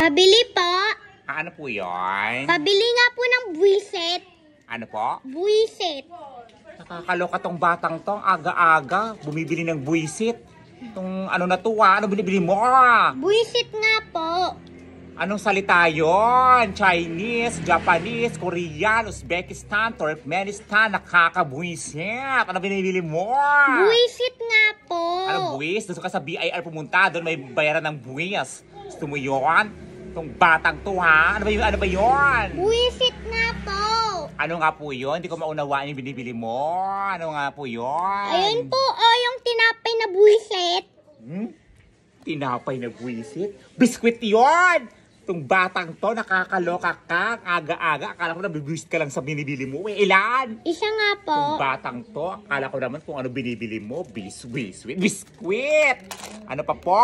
Pabili po. Ah, ano po yun? Pabili nga po ng buwisit. Ano po? Buwisit. Nakakaloka tong batang tong aga-aga bumibili ng buwisit. Tong ano na to ah? ano binibili mo? Ah? Buwisit nga po. Anong salita yon? Chinese, Japanese, Korean, Uzbekistan, Turkmenistan, nakakabuisit. Ano binibili mo? Buwisit nga po. Ano buwis? Gusto ka sa BIR pumunta, doon may bayaran ng buwis. Gusto mo yun? Itong batang to ha? Ano ba yun? Ano ba yun? Wisit nga po. Ano nga po yun? Hindi ko maunawaan yung binibili mo. Ano nga po yun? Ayun po, oh, yung tinapay na buwisit. Hmm? Tinapay na buwisit? Biskwit yun! Itong batang to, nakakaloka ka. Aga-aga, akala ko na bibuwisit ka lang sa binibili mo. May eh, ilan? Isa nga po. Itong batang to, akala ko naman kung ano binibili mo. Biskwit. Biskwit! Ano pa po?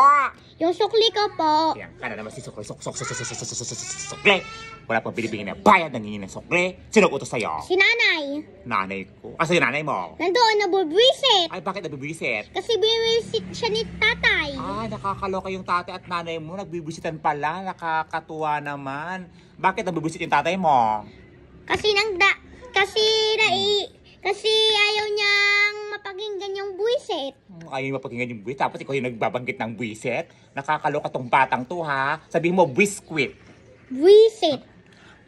Yung sukli ko po. Yan ka na naman si Sukli. Suk, suk, suk, suk, suk, suk, suk, suk, suk, sukli. Wala pang binibigyan na bayad ng ingin ng sukli. Sino utos sa'yo? Si nanay. Nanay ko. Asa ah, yung nanay mo? Nandoon, nabubwisit. Ay, bakit nabibwisit? Kasi biniwisit siya ni tatay. Ah, nakakaloka yung tatay at nanay mo. Nagbibwisitan pala. Nakakatuwa naman. Bakit nabibwisit yung tatay mo? Kasi nang da... Kasi nai... Kasi ayaw niyang napakinggan yung buwisit. Ay, mapakinggan yung buwiset. Tapos ikaw yung nagbabanggit ng buwiset. Nakakaloka tong batang to, ha? Sabihin mo, biskwit. Buwiset.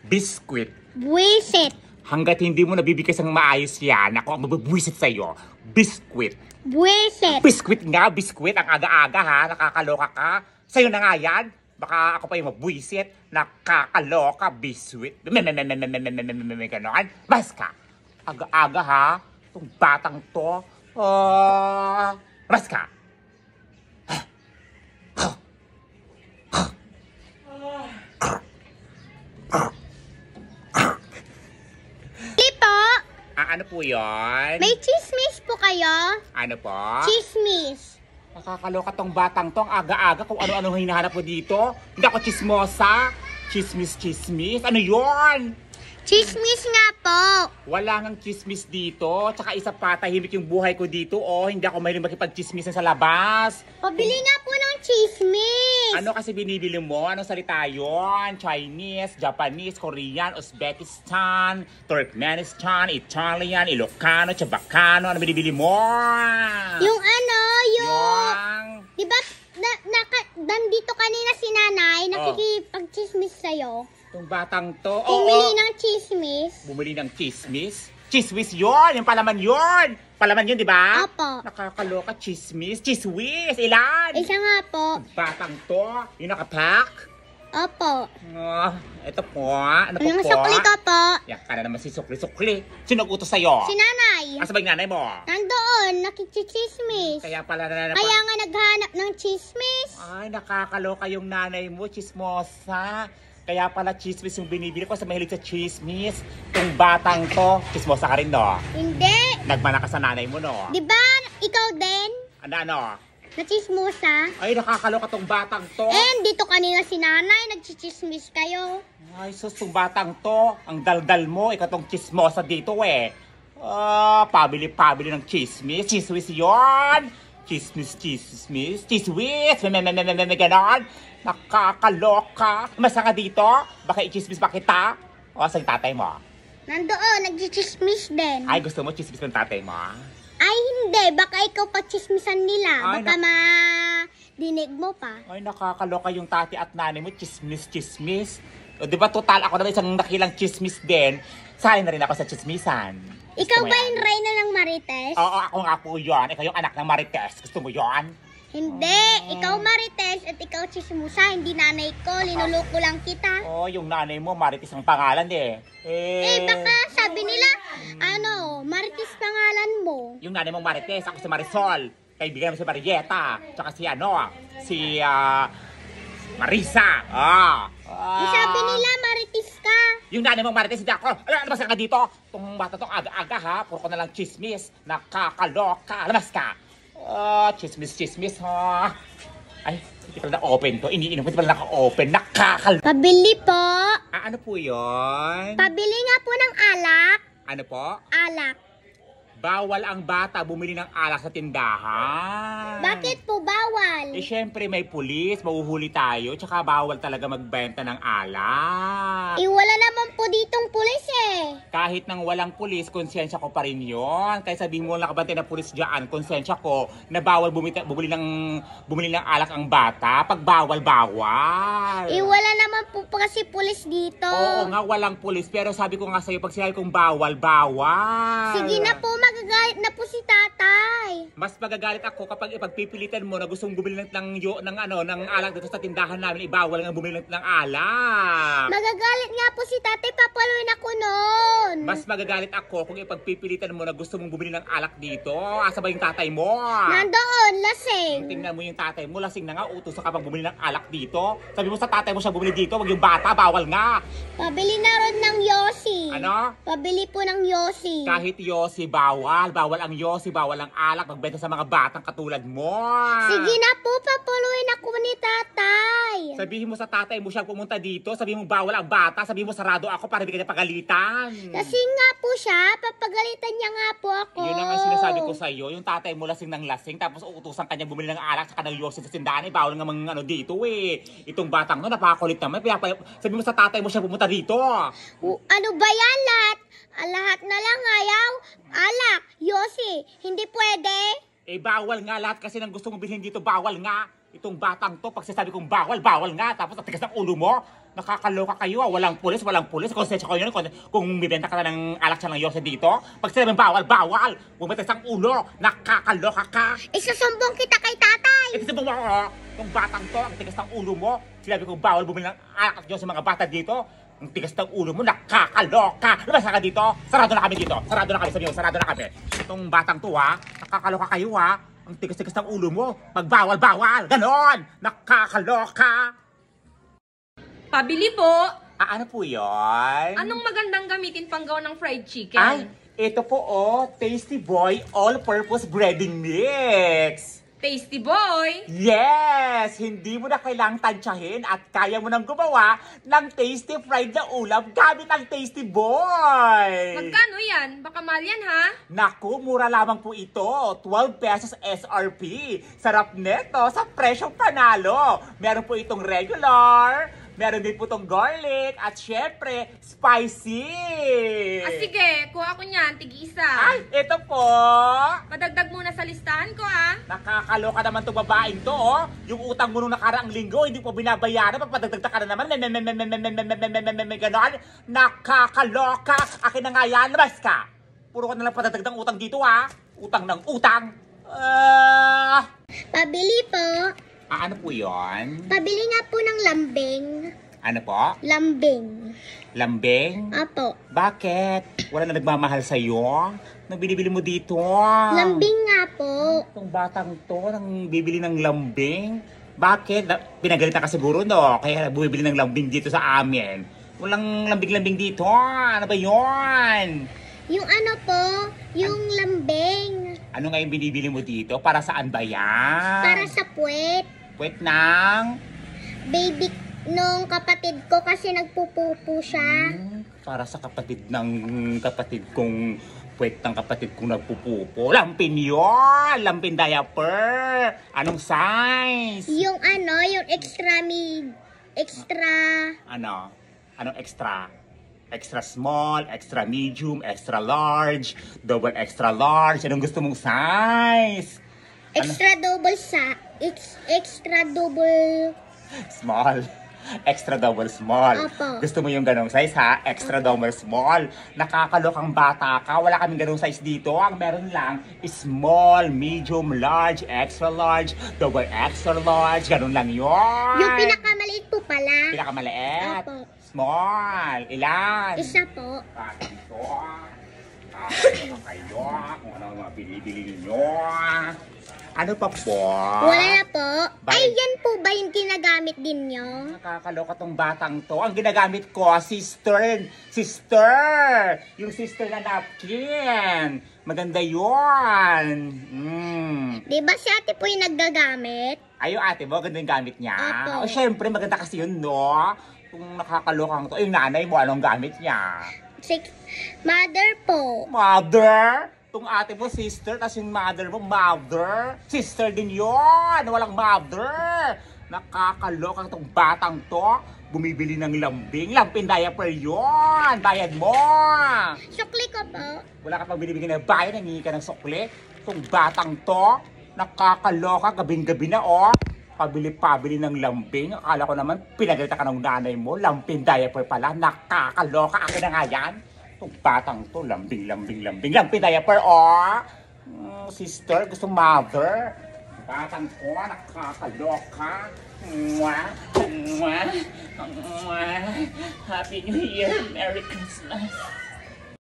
Biskwit. Buwiset. Hanggat hindi mo nabibigkas ng maayos yan, ako ang mababuisit sa'yo. Biskwit. Buwiset. Biskwit nga, biskwit. Ang aga-aga, ha? Nakakaloka ka. Sa'yo na nga yan. Baka ako pa yung mabuisit. Nakakaloka, biskwit. Ganon. baska. Aga-aga, ha? Itong batang to, Oh, ah, Raska. ano po yon? May chismis po kayo? Ano po? Chismis. Nakakaloka tong batang tong aga-aga kung ano-ano hinahanap mo dito. Hindi ako chismosa. Chismis, chismis. Ano yon? Chismis nga po. Wala ngang chismis dito. Tsaka isa pa, tahimik yung buhay ko dito. O, oh. hindi ako mahilig makipag-chismis sa labas. Pabili nga po ng chismis. Ano kasi binibili mo? Anong salita yun? Chinese, Japanese, Korean, Uzbekistan, Turkmenistan, Italian, Ilocano, Chabacano. Ano binibili mo? Yung ano, yung... Yung... Diba, na, na, nandito kanina si nanay, oh. nakikipag-chismis sa'yo. Itong batang to. Bumili ng chismis. Bumili ng chismis? Chismis yon, Yung palaman yon. Palaman yun, di ba? Opo. Nakakaloka, chismis. Chiswis, ilan? Isa nga po. Itong batang to, yung nakapack. Opo. Oh, ah, ito po. Ah. Ano po Yung po? sukli ah? ko po. Yan ka naman si sukli-sukli. Sino nag-utos sa'yo? Si nanay. Asa ba nanay mo? Nandoon, nakikichismis. Kaya pala na Kaya nga naghanap ng chismis. Ay, nakakaloka yung nanay mo, chismosa. Kaya pala chismis yung binibili ko sa mahilig sa chismis. Itong batang to, chismosa ka rin, no? Hindi. Nagmana ka sa nanay mo, no? Di ba? Ikaw din? Ano, ano? Nachismosa? Ay, nakakaloka tong batang to. Eh, dito kanina si nanay, nagchichismis kayo. Ay, sus, tong batang to. Ang daldal mo, ikaw tong chismosa dito, eh. Ah, pabili-pabili ng chismis. Chismis yon. Chismis, chismis, chismis, chiswis, ganon. Nakakaloka. Masa ka dito? Baka i-chismis ba kita? O, sa tatay mo? Nandoon, nag-chismis din. Ay, gusto mo chismis ng tatay mo? Ay, hindi. Baka ikaw pa chismisan nila. Ay, Baka ma... Dinig mo pa. Ay, nakakaloka yung tati at nanay mo. Chismis, chismis. O, di ba total ako na isang nakilang chismis din. Sali na rin ako sa chismisan. Ikaw ba yung Reyna ng Marites? Oo, ako nga po yun. Ikaw yung anak ng Marites. Gusto mo yun? Hindi! Mm. Ikaw Marites at ikaw Chismusa, hindi nanay ko. Linuloko lang kita. Oh, yung nanay mo, Marites ang pangalan eh. Eh, eh baka sabi nila, ano, Marites pangalan mo. Yung nanay mo Marites, ako si Marisol. Kaibigan mo si Marieta. Tsaka si ano, si ah... Uh, Marisa! Ah! ah. sabi nila, maritis ka. Yung nanay mong marites, hindi ako. Alam, labas ka dito. Itong bata to, aga-aga ha. Puro ko na lang chismis. Nakakaloka. Labas ka. Ah, chismis, chismis ha. Ay, hindi pala na-open to. Iniinom ko, hindi pala naka-open. Nakakal... Pabili po. Ah, ano po yon? Pabili nga po ng alak. Ano po? Alak. Bawal ang bata bumili ng alak sa tindahan. Bakit po bawal? Eh, syempre may pulis, mahuhuli tayo, tsaka bawal talaga magbenta ng alak. Iwala eh, na ditong pulis eh. Kahit nang walang pulis, konsensya ko pa rin yon. Kaya sabihin mo nakabantay na pulis dyan, konsensya ko na bawal bumita, bumili ng, bumili ng alak ang bata. Pag bawal, bawal. Eh, wala naman po kasi pulis dito. Oo nga, walang pulis. Pero sabi ko nga sa'yo, pag sinabi kong bawal, bawal. Sige na po, magagalit na po si tatay. Mas magagalit ako kapag ipagpipilitan mo na gustong bumili ng, ng, ng, ng, ano, ng alak dito sa tindahan namin, ibawal nga bumili ng, ng alak. Magagalit nga po si tatay papaluin ako noon. Mas magagalit ako kung ipagpipilitan mo na gusto mong bumili ng alak dito. Asa ba yung tatay mo? Nandoon, lasing. tingnan mo yung tatay mo, lasing na nga utos sa kapag bumili ng alak dito. Sabi mo sa tatay mo siya bumili dito, wag yung bata, bawal nga. Pabili na ron ng Yossi. Ano? Pabili po ng Yossi. Kahit Yossi, bawal. Bawal ang Yossi, bawal ang alak. Magbenta sa mga batang katulad mo. Sige na po, papaluin Sabihin mo sa tatay mo siya pumunta dito. Sabihin mo bawal ang bata. Sabihin mo sarado ako para hindi ka niya pagalitan. Kasi nga po siya. Papagalitan niya nga po ako. Yun ang sinasabi ko sa iyo. Yung tatay mo lasing ng lasing. Tapos uutusan kanya bumili ng alak sa kanang yosin sa sindahan. Eh, bawal nga mga ano dito eh. Itong batang no, napakakulit naman. Pinapay... Sabihin mo sa tatay mo siya pumunta dito. O, ano ba yan lahat? Ah, lahat na lang ayaw. Alak, yosi, hindi pwede. Eh bawal nga lahat kasi nang gusto mong bilhin dito bawal nga. Itong batang to, pag sinasabi kong bawal, bawal nga. Tapos natigas ng ulo mo. Nakakaloka kayo. Ah. Walang pulis, walang pulis. Konsensya ko yun. Kung, kung bibenta ka na ng alak siya ng yosin dito. Pag sinabi bawal, bawal. Bumatigas ng ulo. Nakakaloka ka. Isusumbong eh, kita kay tatay. Isusumbong eh, mo ako. Ah. Itong batang to, ang tigas ng ulo mo. Sinabi kong bawal bumili ng alak at sa mga bata dito. Ang tigas ng ulo mo, nakakaloka! Labas ka dito! Sarado na kami dito! Sarado na kami, sa mo, sarado na kami! Itong batang to ha, ah. nakakaloka kayo ha! Ang tigas-tigas ng ulo mo. Magbawal-bawal. Ganon. Nakakaloka. Pabili po. Ah, ano po yun? Anong magandang gamitin pang gawa ng fried chicken? Ay, ito po oh, Tasty Boy All-Purpose Breading Mix. Tasty boy! Yes! Hindi mo na kailangang tansyahin at kaya mo nang gumawa ng tasty fried na ulam gamit ang tasty boy! Magkano yan? Baka mahal yan ha? Naku, mura lamang po ito. 12 pesos SRP. Sarap neto sa presyong panalo. Meron po itong regular, Meron din po tong garlic at syempre, spicy. Ah, sige, kuha ko niyan, tig Ay, ito po. Padagdag muna sa listahan ko, ha? Nakakaloka naman tong babaeng to, oh. Yung utang mo nung nakaraang linggo, hindi po binabayaran. Pagpadagdag ka na naman, ganon. Nakakaloka. Akin na nga yan, labas ka. Puro ka nalang padadagdag utang dito, ha? Utang ng utang. Ah! Pabili po. Ah, ano po yon? Pabili nga po ng lambing. Ano po? Lambing. Lambing? Apo. Bakit? Wala na nagmamahal sa'yo? Nang binibili mo dito? Lambing nga po. Itong batang to, nang bibili ng lambing? Bakit? Pinagalitan ka siguro, no? Kaya bumibili ng lambing dito sa amin. Walang lambing-lambing dito. Ano ba yon? Yung ano po, yung An lambing. Ano nga yung binibili mo dito? Para saan ba yan? Para sa puwet. Puwet ng... Baby nung kapatid ko kasi nagpupupo siya. Hmm, para sa kapatid ng kapatid kong puwet ng kapatid kong nagpupupo. Lampin yun! Lampin diaper! Anong size? Yung ano, yung extra mid. Extra... Ano? Anong extra? Extra small, extra medium, extra large, double extra large. Anong gusto mong size? Ano? Extra ano? double sa ex, extra double small. Extra double small. Opo. Gusto mo yung ganong size ha? Extra Opo. double small. Nakakalokang bata ka. Wala kaming ganong size dito. Ang meron lang small, medium, large, extra large, double extra large. Ganon lang yon. Yung pinakamaliit po pala. Pinakamaliit? Opo. Small. Ilan? Isa po. Ah, ito. Ah, ano kayo. Kung ano ang mga binibili ninyo. Ano pa po? Wala po. Ba Ay, yan po ba yung ginagamit din nyo? Nakakaloka tong batang to. Ang ginagamit ko, ah, sister. Sister! Yung sister na napkin. Maganda yun. Mm. Di ba si ate po yung naggagamit? Ayo ate mo, ganda yung gamit niya. Opo. O syempre, maganda kasi yun, no? Kung nakakalokang to, yung nanay mo, anong gamit niya? Six, mother po. Mother? Tung ate mo, sister, tas yung mother mo, mother. Sister din yon walang mother. Nakakaloka itong batang to. Bumibili ng lambing. Lambing diaper yon Bayad mo. Sukli ko po. Wala ka pang binibigyan ng bayad. Nangingi ka ng sukli. Itong batang to. Nakakaloka. Gabing-gabi na oh. Pabili-pabili ng lambing. Akala ko naman pinagalita ka ng nanay mo. Lambing diaper pala. Nakakaloka. Ako na nga yan. Itong batang to, lambing, lambing, lambing. Lambing na yapper, oh! Ah. Mm, sister, gusto mother. Batang ko, ah, nakakaloka. Mwah, mwah, mwah. Happy New Year, Merry Christmas.